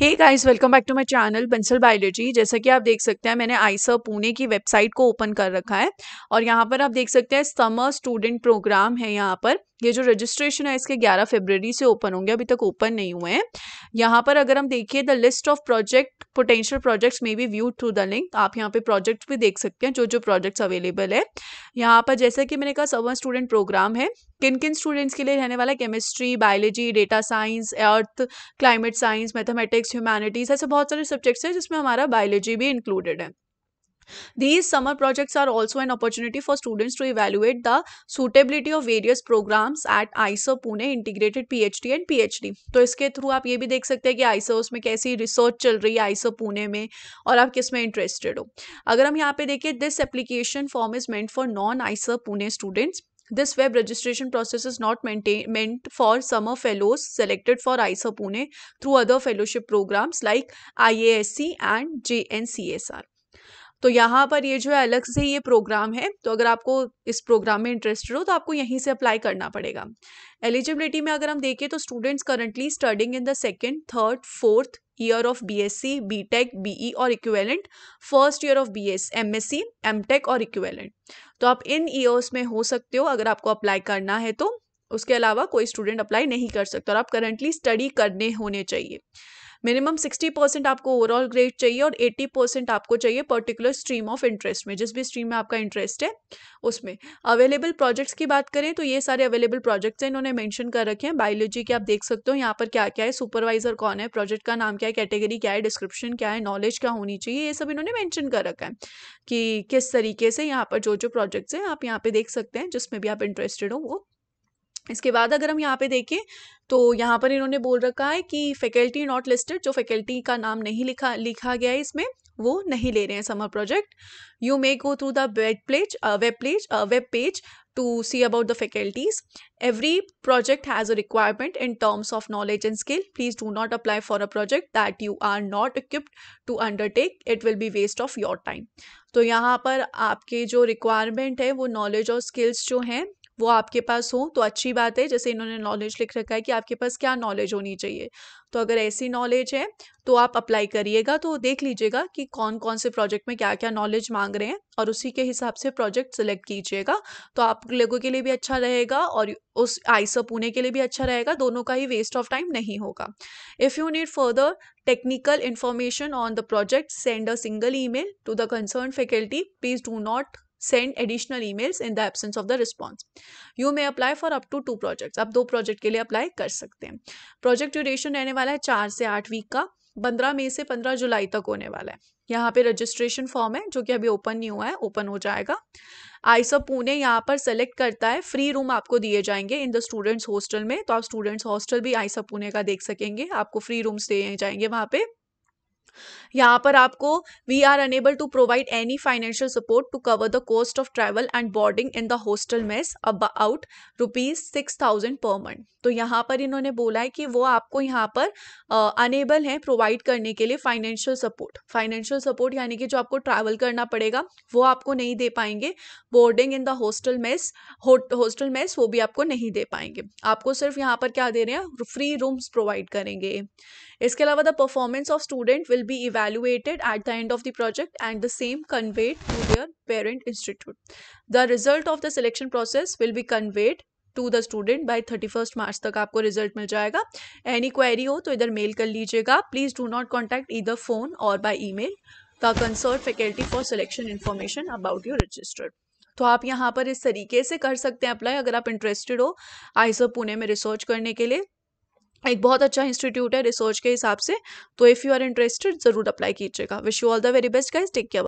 Hey guys welcome back to my channel Bansal biology जैसा कि आप देख सकते हैं मैंने आईसर पुणे की वेबसाइट को ओपन कर रखा है और यहाँ पर आप देख सकते हैं समर स्टूडेंट प्रोग्राम है यहाँ पर ये जो रजिस्ट्रेशन है इसके 11 फरवरी से ओपन होंगे अभी तक ओपन नहीं हुए हैं यहाँ पर अगर हम देखिए the list of project potential projects may be view through the link आप यहाँ पे प्रोजेक्ट भी देख सकते हैं जो जो प्रोजेक्ट्स अवेलेबल है यहाँ पर जैसा कि मैंने कहा सवन स्टूडेंट प्रोग्राम है किन किन स्टूडेंट्स के लिए रहने वाला chemistry biology data science earth climate science mathematics humanities ऐसे बहुत सारे सब्जेक्ट्स हैं जिसमें हमारा बायोलॉजी भी इंक्लूडेड है These summer projects are also an opportunity for students to evaluate the suitability of various programs at ISO Pune Integrated PhD and PhD. तो इसके थ्रू आप ये भी देख सकते हैं कि आइसोस में कैसी रिसर्च चल रही है आइसो पुणे में और आप किस में इंटरेस्टेड हो अगर हम यहाँ पे देखें this application form is meant for non IISER Pune students This web registration process is not maintain, meant for summer fellows selected for ISA Pune through other fellowship programs like IASC and JNCSR. तो यहाँ पर ये जो है अलग से ये programme है तो अगर आपको इस प्रोग्राम में इंटरेस्टेड हो तो आपको यहीं से अप्लाई करना पड़ेगा एलिजिबिलिटी में अगर हम देखें तो students currently studying in the second third fourth year of B S C B tech B E और equivalent first year of B S M S C M tech और इक्वेलेंट तो आप इन ईयर्स में हो सकते हो अगर आपको अप्लाई करना है तो उसके अलावा कोई स्टूडेंट अप्लाई नहीं कर सकता और आप करंटली स्टडी करने होने चाहिए मिनिमम सिक्सटी परसेंट आपको ओवरऑल ग्रेड चाहिए और एट्टी परसेंट आपको चाहिए पर्टिकुलर स्ट्रीम ऑफ इंटरेस्ट में जिस भी स्ट्रीम में आपका इंटरेस्ट है उसमें अवेलेबल प्रोजेक्ट्स की बात करें तो ये सारे अवेलेबल प्रोजेक्ट्स हैं इन्होंने मैंशन कर रखे हैं बायोलॉजी के आप देख सकते हो यहाँ पर क्या क्या है सुपरवाइजर कौन है प्रोजेक्ट का नाम क्या है कैटेगरी क्या है डिस्क्रिप्शन क्या है नॉलेज क्या होनी चाहिए ये सब इन्होंने मैंशन कर रखा है कि किस तरीके से यहाँ पर जो जो प्रोजेक्ट्स हैं आप यहाँ पर देख सकते हैं जिसमें भी आप इंटरेस्टेड हो वो इसके बाद अगर हम यहाँ पे देखें तो यहाँ पर इन्होंने बोल रखा है कि फैकल्टी नॉट लिस्टेड जो फैकल्टी का नाम नहीं लिखा लिखा गया है इसमें वो नहीं ले रहे हैं summer project you may go through the web pages web pages web page to see about the faculties every project has a requirement in terms of knowledge and skill please do not apply for a project that you are not equipped to undertake it will be waste of your time तो यहाँ पर आपके जो requirement है वो knowledge और skills जो हैं वो आपके पास हो तो अच्छी बात है जैसे इन्होंने नॉलेज लिख रखा है कि आपके पास क्या नॉलेज होनी चाहिए तो अगर ऐसी नॉलेज है तो आप अप्लाई करिएगा तो देख लीजिएगा कि कौन कौन से प्रोजेक्ट में क्या क्या नॉलेज मांग रहे हैं और उसी के हिसाब से प्रोजेक्ट सेलेक्ट कीजिएगा तो आप लोगों के लिए भी अच्छा रहेगा और उस आइसा पुणे के लिए भी अच्छा रहेगा दोनों का ही वेस्ट ऑफ टाइम नहीं होगा if you need further technical on the project send a single email to the concern faculty please do not send additional emails in the absence of the response you may apply for up to two projects आप दो project के लिए apply कर सकते हैं project duration रहने वाला है चार से आठ वीक का पंद्रह मई से पंद्रह जुलाई तक होने वाला है यहाँ पे रजिस्ट्रेशन फॉर्म है जो कि अभी ओपन नहीं हुआ है ओपन हो जाएगा आई सब पुणे यहाँ पर सेलेक्ट करता है फ्री रूम आपको दिए जाएंगे इन द स्टूडेंट्स हॉस्टल में तो आप स्टूडेंट्स हॉस्टल भी आई सब पुणे का देख सकेंगे आपको फ्री रूम्स दिए जाएंगे वहाँ पे यहाँ पर आपको we are unable to provide any financial support to cover the cost of travel and boarding in the hostel mess about rupees six thousand per month तो यहाँ पर इन्होंने बोला है कि वो आपको यहाँ पर अनेबल uh, है प्रोवाइड करने के लिए फाइनेंशियल सपोर्ट फाइनेंशियल सपोर्ट यानी कि जो आपको ट्रैवल करना पड़ेगा वो आपको नहीं दे पाएंगे boarding in the hostel mess hostel mess वो भी आपको नहीं दे पाएंगे आपको सिर्फ यहाँ पर क्या दे रहे हैं फ्री रूम्स प्रोवाइड करेंगे इसके अलावा the performance of student will will be evaluated at the end of the project and the same conveyed to their parent institute. The result of the selection process will be conveyed to the student by thirty first March तक आपको result मिल जाएगा any query हो तो इधर mail कर लीजिएगा please do not contact इधर phone और by email the concert faculty for selection information about your registered तो आप यहाँ पर इस तरीके से कर सकते हैं अप्लाई अगर आप इंटरेस्टेड हो आई सब पुणे में रिसर्च करने के लिए एक बहुत अच्छा इंस्टीट्यूट है रिसर्च के हिसाब से तो इफ़ यू आर इंटरेस्टेड ज़रूर अप्लाई कीजिएगा wish you all the very best guys take care